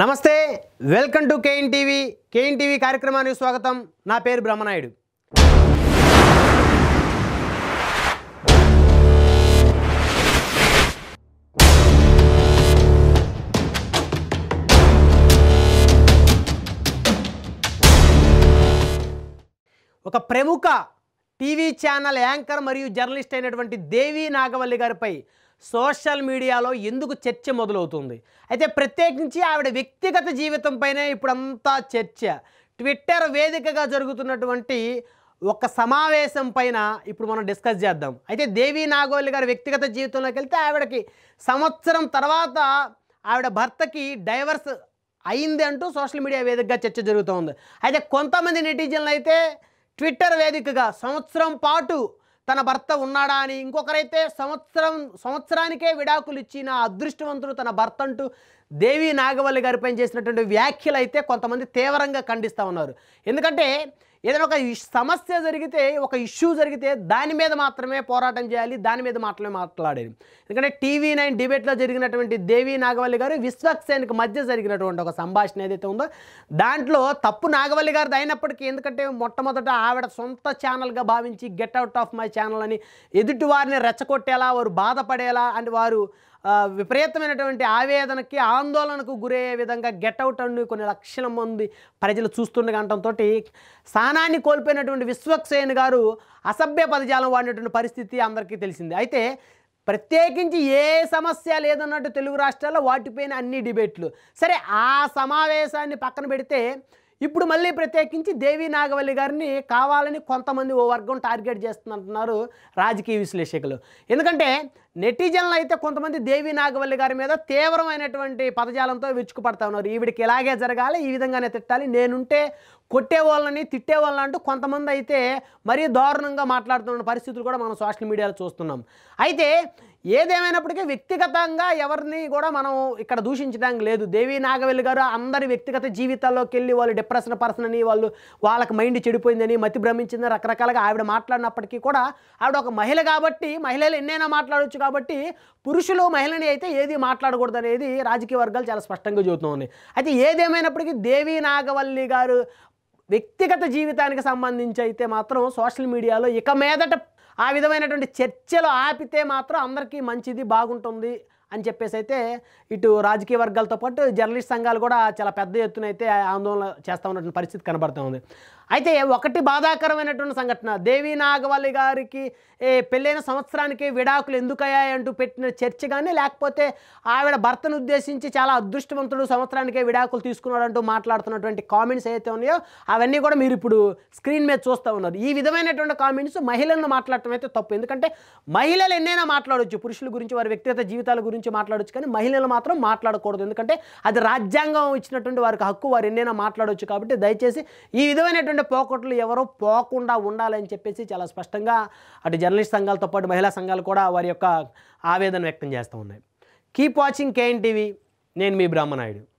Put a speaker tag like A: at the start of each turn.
A: నమస్తే welcome to K N TV K N TV కార్యక్రమానికి స్వాగతం నా పేరు బ్రహ్మనాయుడు ఒక ప్రముఖ టీవీ ఛానల్ యాంకర్ మరియు జర్నలిస్ట్ అయినటువంటి దేవి నాగవల్లి గారిపై సోషల్ మీడియాలో ఎందుకు చర్చ మొదలవుతుంది అయితే ప్రత్యేకించి ఆవిడ వ్యక్తిగత జీవితంపైనే ఇప్పుడంతా చర్చ ట్విట్టర్ వేదికగా జరుగుతున్నటువంటి ఒక సమావేశం పైన ఇప్పుడు మనం డిస్కస్ చేద్దాం అయితే దేవి నాగోల్ గారి వ్యక్తిగత జీవితంలోకి వెళ్తే ఆవిడకి సంవత్సరం తర్వాత ఆవిడ భర్తకి డైవర్స్ అయింది అంటూ సోషల్ మీడియా వేదికగా చర్చ జరుగుతూ ఉంది అయితే కొంతమంది నెటిజన్లు అయితే ట్విట్టర్ వేదికగా సంవత్సరం పాటు తన భర్త ఉన్నాడా అని ఇంకొకరైతే సంవత్సరం సంవత్సరానికే విడాకులు ఇచ్చిన అదృష్టవంతుడు తన భర్త అంటూ దేవి నాగవల్లి గారి పని చేసినటువంటి వ్యాఖ్యలు అయితే కొంతమంది తీవ్రంగా ఖండిస్తూ ఉన్నారు ఎందుకంటే ఏదైనా ఒక సమస్య జరిగితే ఒక ఇష్యూ జరిగితే దాని మీద మాత్రమే పోరాటం చేయాలి దాని మీద మాత్రమే మాట్లాడేది ఎందుకంటే టీవీ నైన్ డిబేట్లో జరిగినటువంటి దేవి నాగవల్లి గారు విశ్వక్సేన్కి మధ్య జరిగినటువంటి ఒక సంభాషణ ఏదైతే ఉందో దాంట్లో తప్పు నాగవల్లి గారిది అయినప్పటికీ ఎందుకంటే మొట్టమొదట ఆవిడ సొంత ఛానల్గా భావించి get out of my channel అని ఎదుటి వారిని రెచ్చగొట్టేలా వారు బాధపడేలా అని వారు విపరీతమైనటువంటి ఆవేదనకి ఆందోళనకు గురయ్యే విధంగా గెట్అవుట్ అండి కొన్ని లక్షల మంది ప్రజలు చూస్తుండే అనటంతో స్థానాన్ని కోల్పోయినటువంటి విశ్వక్సేన్ గారు అసభ్య పదజాలం వాడినటువంటి పరిస్థితి అందరికీ తెలిసింది అయితే ప్రత్యేకించి ఏ సమస్య లేదన్నట్టు తెలుగు రాష్ట్రాల్లో వాటిపైన అన్ని డిబేట్లు సరే ఆ సమావేశాన్ని పక్కన పెడితే ఇప్పుడు మళ్ళీ ప్రత్యేకించి దేవి నాగవల్లి గారిని కావాలని కొంతమంది ఓ వర్గం టార్గెట్ చేస్తున్నారు రాజకీయ విశ్లేషకులు ఎందుకంటే నెటిజన్లు అయితే కొంతమంది దేవి నాగవల్లి గారి మీద తీవ్రమైనటువంటి పదజాలంతో విచ్చుకుపడతా ఉన్నారు ఈవిడికి ఇలాగే జరగాలి ఈ విధంగానే తిట్టాలి నేనుంటే కొట్టే వాళ్ళని తిట్టే అంటూ కొంతమంది అయితే మరీ దారుణంగా మాట్లాడుతున్న పరిస్థితులు కూడా మనం సోషల్ మీడియాలో చూస్తున్నాం అయితే ఏదేమైనప్పటికీ వ్యక్తిగతంగా ఎవరిని కూడా మనం ఇక్కడ దూషించడానికి లేదు దేవి నాగవెల్లి గారు అందరి వ్యక్తిగత జీవితాల్లోకి వెళ్ళి వాళ్ళు డిప్రెషన్ పర్సన్ అని వాళ్ళు వాళ్ళకి మైండ్ చెడిపోయిందని మతి భ్రమించిందని రకరకాలుగా ఆవిడ మాట్లాడినప్పటికీ కూడా ఆవిడ ఒక మహిళ కాబట్టి మహిళలు ఎన్నైనా మాట్లాడవచ్చు కాబట్టి పురుషులు మహిళని అయితే ఏది మాట్లాడకూడదు అనేది రాజకీయ వర్గాలు చాలా స్పష్టంగా చూస్తూ ఉన్నాయి అయితే ఏదేమైనప్పటికీ దేవి నాగవల్లి గారు వ్యక్తిగత జీవితానికి సంబంధించి అయితే మాత్రం సోషల్ మీడియాలో ఇక మీదట ఆ విధమైనటువంటి చర్చలు ఆపితే మాత్రం అందరికీ మంచిది బాగుంటుంది అని చెప్పేసి అయితే ఇటు రాజకీయ వర్గాలతో పాటు జర్నలిస్ట్ సంఘాలు కూడా చాలా పెద్ద ఎత్తున అయితే ఆందోళన చేస్తూ ఉన్నటువంటి పరిస్థితి కనబడుతూ ఉంది అయితే ఒకటి బాధాకరమైనటువంటి సంఘటన దేవి నాగవల్లి గారికి పెళ్ళైన సంవత్సరానికి విడాకులు ఎందుకయ్యాయంటూ అంటూ పెట్టిన చర్చ కానీ లేకపోతే ఆవిడ భర్తను ఉద్దేశించి చాలా అదృష్టవంతుడు సంవత్సరానికే విడాకులు తీసుకున్నాడు అంటూ మాట్లాడుతున్నటువంటి కామెంట్స్ ఏవైతే ఉన్నాయో అవన్నీ కూడా మీరు ఇప్పుడు స్క్రీన్ మీద చూస్తూ ఉన్నారు ఈ విధమైనటువంటి కామెంట్స్ మహిళలను మాట్లాడటం అయితే తప్పు ఎందుకంటే మహిళలు ఎన్నైనా మాట్లాడవచ్చు పురుషుల గురించి వారి వ్యక్తిగత జీవితాల గురించి గురించి మాట్లాడొచ్చు కానీ మహిళలు మాత్రం మాట్లాడకూడదు ఎందుకంటే అది రాజ్యాంగం ఇచ్చినటువంటి వారికి హక్కు వారు ఎన్నైనా మాట్లాడవచ్చు కాబట్టి దయచేసి ఈ విధమైనటువంటి పోకట్లు ఎవరో పోకుండా ఉండాలని చెప్పేసి చాలా స్పష్టంగా అటు జర్నలిస్ట్ సంఘాలతో పాటు మహిళా సంఘాలు కూడా వారి యొక్క ఆవేదన వ్యక్తం చేస్తూ ఉన్నాయి కీప్ వాచింగ్ కేఎన్ టీవీ నేను మీ బ్రాహ్మణాయుడు